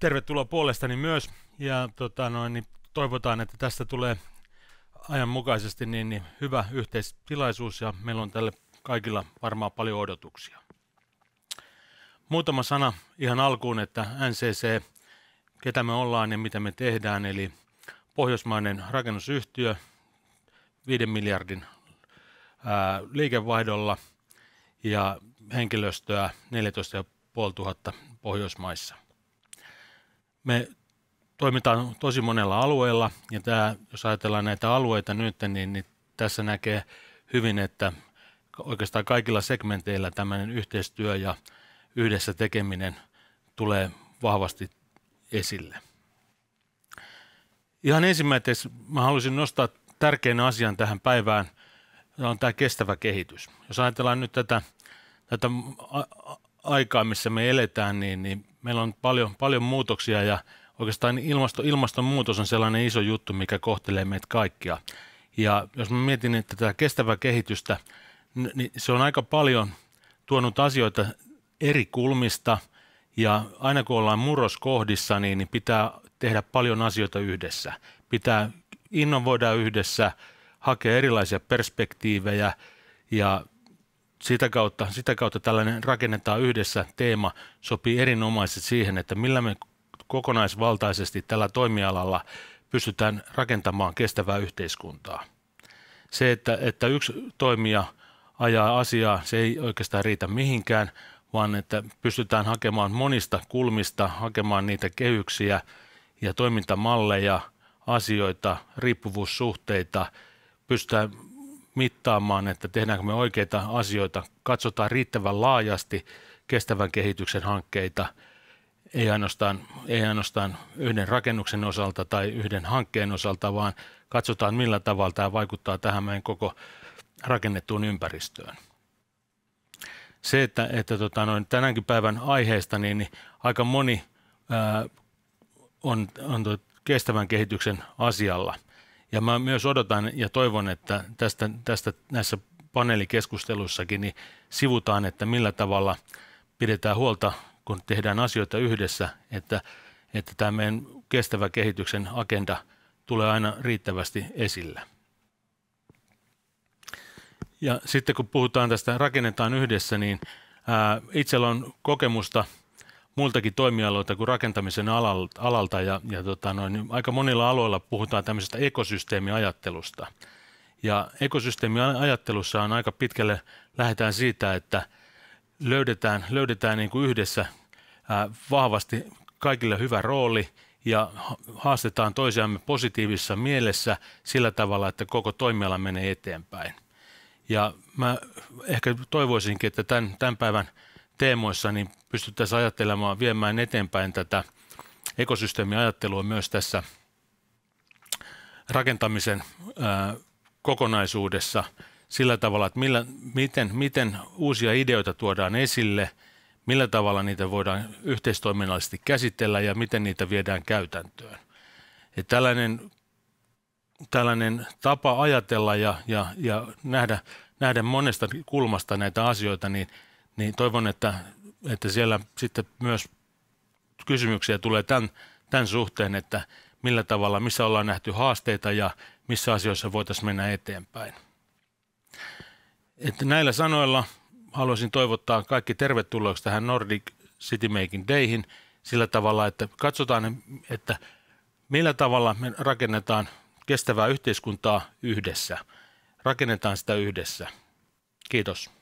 tervetuloa puolestani myös ja tota noin, niin toivotaan, että tästä tulee ajanmukaisesti niin, niin hyvä yhteistilaisuus ja meillä on tälle kaikilla varmaan paljon odotuksia. Muutama sana ihan alkuun, että NCC, ketä me ollaan ja mitä me tehdään, eli pohjoismainen rakennusyhtiö 5 miljardin ää, liikevaihdolla ja henkilöstöä 14 500 Pohjoismaissa – me toimitaan tosi monella alueella ja tämä, jos ajatellaan näitä alueita nyt, niin, niin tässä näkee hyvin, että oikeastaan kaikilla segmenteillä tämmöinen yhteistyö ja yhdessä tekeminen tulee vahvasti esille. Ihan ensimmäiseksi mä haluaisin nostaa tärkeän asian tähän päivään, on tämä kestävä kehitys. Jos ajatellaan nyt tätä, tätä aikaa, missä me eletään, niin, niin meillä on paljon, paljon muutoksia ja oikeastaan ilmasto, ilmastonmuutos on sellainen iso juttu, mikä kohtelee meitä kaikkia. Ja jos mä mietin että tätä kestävää kehitystä, niin se on aika paljon tuonut asioita eri kulmista ja aina kun ollaan murroskohdissa, niin pitää tehdä paljon asioita yhdessä. Pitää innovoida yhdessä, hakea erilaisia perspektiivejä ja sitä kautta, sitä kautta tällainen rakennetaan yhdessä teema sopii erinomaisesti siihen, että millä me kokonaisvaltaisesti tällä toimialalla pystytään rakentamaan kestävää yhteiskuntaa. Se, että, että yksi toimija ajaa asiaa, se ei oikeastaan riitä mihinkään, vaan että pystytään hakemaan monista kulmista, hakemaan niitä kehyksiä ja toimintamalleja, asioita, riippuvuussuhteita, pystytään mittaamaan, että tehdäänkö me oikeita asioita, katsotaan riittävän laajasti kestävän kehityksen hankkeita, ei ainoastaan, ei ainoastaan yhden rakennuksen osalta tai yhden hankkeen osalta, vaan katsotaan millä tavalla tämä vaikuttaa tähän meidän koko rakennettuun ympäristöön. Se, että, että tota noin, tänäänkin päivän aiheesta, niin, niin aika moni ää, on, on kestävän kehityksen asialla – ja mä myös odotan ja toivon, että tästä, tästä näissä paneelikeskusteluissakin niin sivutaan, että millä tavalla pidetään huolta, kun tehdään asioita yhdessä, että, että tämä meidän kestävä kehityksen agenda tulee aina riittävästi esillä. Ja sitten kun puhutaan tästä rakennetaan yhdessä, niin itsellä on kokemusta – muiltakin toimialoilta kuin rakentamisen alalta ja, ja tota noin, niin aika monilla aloilla puhutaan tämmöisestä ekosysteemiajattelusta. Ja ekosysteemiajattelussa on aika pitkälle lähdetään siitä, että löydetään, löydetään niin kuin yhdessä ää, vahvasti kaikille hyvä rooli ja haastetaan toisiamme positiivisessa mielessä sillä tavalla, että koko toimiala menee eteenpäin. Ja mä ehkä toivoisinkin, että tämän, tämän päivän – teemoissa, niin pystyttäisiin ajattelemaan, viemään eteenpäin tätä ekosysteemiajattelua myös tässä rakentamisen kokonaisuudessa sillä tavalla, että millä, miten, miten uusia ideoita tuodaan esille, millä tavalla niitä voidaan yhteistoiminnallisesti käsitellä ja miten niitä viedään käytäntöön. Et tällainen, tällainen tapa ajatella ja, ja, ja nähdä, nähdä monesta kulmasta näitä asioita, niin – niin toivon, että, että siellä sitten myös kysymyksiä tulee tämän, tämän suhteen, että millä tavalla, missä ollaan nähty haasteita ja missä asioissa voitaisiin mennä eteenpäin. Että näillä sanoilla haluaisin toivottaa kaikki tervetulleeksi tähän Nordic City Making Dayhin sillä tavalla, että katsotaan, että millä tavalla me rakennetaan kestävää yhteiskuntaa yhdessä. Rakennetaan sitä yhdessä. Kiitos.